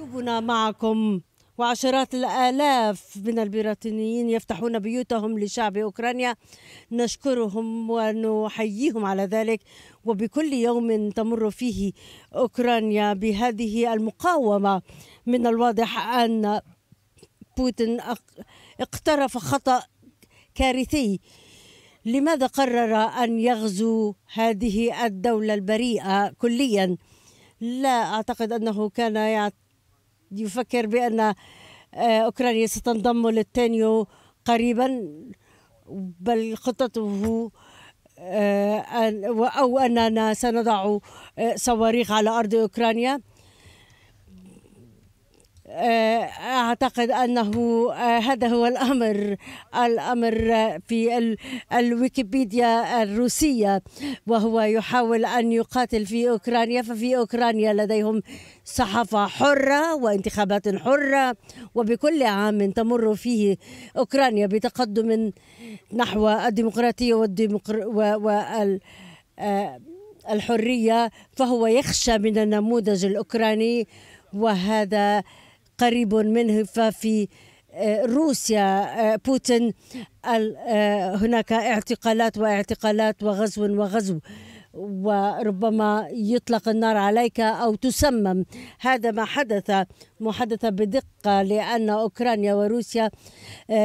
قلوبنا معكم وعشرات الآلاف من البريطانيين يفتحون بيوتهم لشعب أوكرانيا نشكرهم ونحييهم على ذلك وبكل يوم تمر فيه أوكرانيا بهذه المقاومة من الواضح أن بوتين اقترف خطأ كارثي لماذا قرر أن يغزو هذه الدولة البريئة كلياً؟ لا أعتقد أنه كان يفكر بأن آه، أوكرانيا ستنضم للتانيو قريبا بل خطته آه، أو أننا سنضع آه، صواريخ على أرض أوكرانيا أعتقد أنه آه، هذا هو الأمر الأمر في الويكيبيديا الروسية وهو يحاول أن يقاتل في أوكرانيا ففي أوكرانيا لديهم صحافة حرة وانتخابات حرة وبكل عام تمر فيه أوكرانيا بتقدم نحو الديمقراطية والديمقر... وال... آه، الحرية فهو يخشى من النموذج الأوكراني وهذا قريب منه ففي آه، روسيا آه، بوتين آه، هناك اعتقالات واعتقالات وغزو وغزو وربما يطلق النار عليك او تسمم هذا ما حدث محدث بدقه لان اوكرانيا وروسيا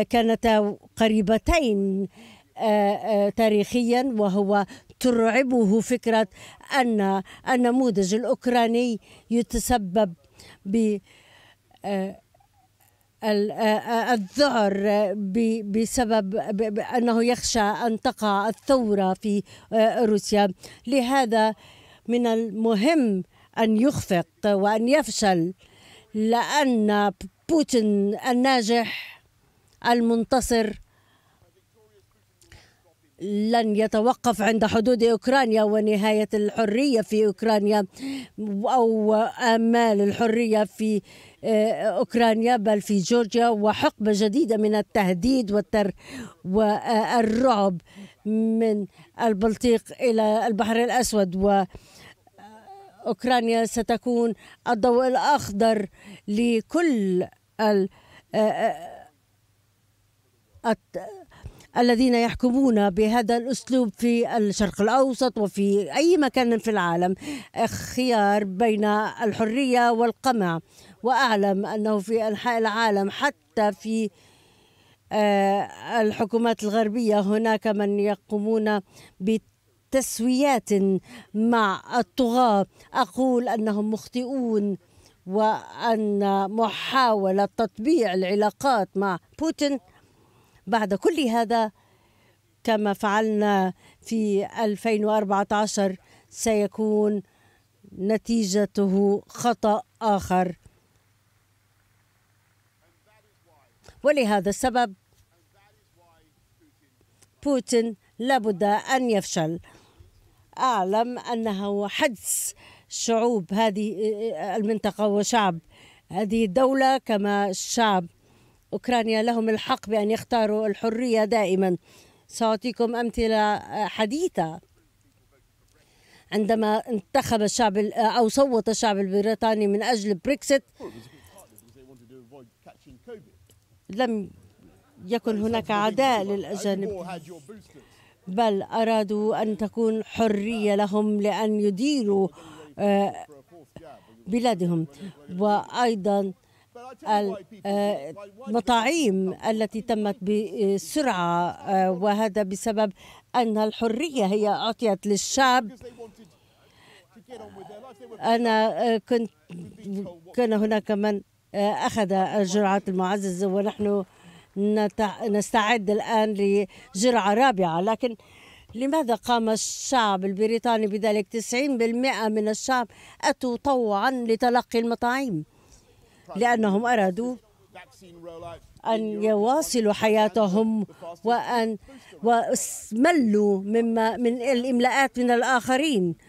كانتا قريبتين تاريخيا وهو ترعبه فكره ان النموذج الاوكراني يتسبب ب الذعر بسبب أنه يخشى أن تقع الثورة في آه، روسيا لهذا من المهم أن يخفق وأن يفشل لأن بوتين الناجح المنتصر لن يتوقف عند حدود اوكرانيا ونهايه الحريه في اوكرانيا او امال الحريه في آه، اوكرانيا بل في جورجيا وحقبه جديده من التهديد والتر والرعب من البلطيق الى البحر الاسود و اوكرانيا ستكون الضوء الاخضر لكل ال آه، آه، الذين يحكمون بهذا الأسلوب في الشرق الأوسط وفي أي مكان في العالم خيار بين الحرية والقمع وأعلم أنه في أنحاء العالم حتى في آه، الحكومات الغربية هناك من يقومون بتسويات مع الطغاة أقول أنهم مخطئون وأن محاولة تطبيع العلاقات مع بوتين بعد كل هذا كما فعلنا في 2014 سيكون نتيجته خطأ آخر ولهذا السبب بوتين لابد أن يفشل أعلم أنه حدس شعوب هذه المنطقة وشعب هذه الدولة كما الشعب أوكرانيا لهم الحق بأن يختاروا الحرية دائما سأعطيكم أمثلة حديثة عندما انتخب الشعب أو صوت الشعب البريطاني من أجل بريكسيت لم يكن هناك عداء للأجانب بل أرادوا أن تكون حرية لهم لأن يديروا آه، بلادهم وأيضا آه، المطاعيم التي تمت بسرعة آه، وهذا بسبب أن الحرية هي أعطيت للشعب أنا آه، كنت كان هناك من أخذ الجرعات المعززة ونحن نستعد الآن لجرعة رابعة لكن لماذا قام الشعب البريطاني بذلك 90% من الشعب أتوا طوعا لتلقي المطاعيم لأنهم أرادوا أن يواصلوا حياتهم وأن وملوا مما من الإملاءات من الآخرين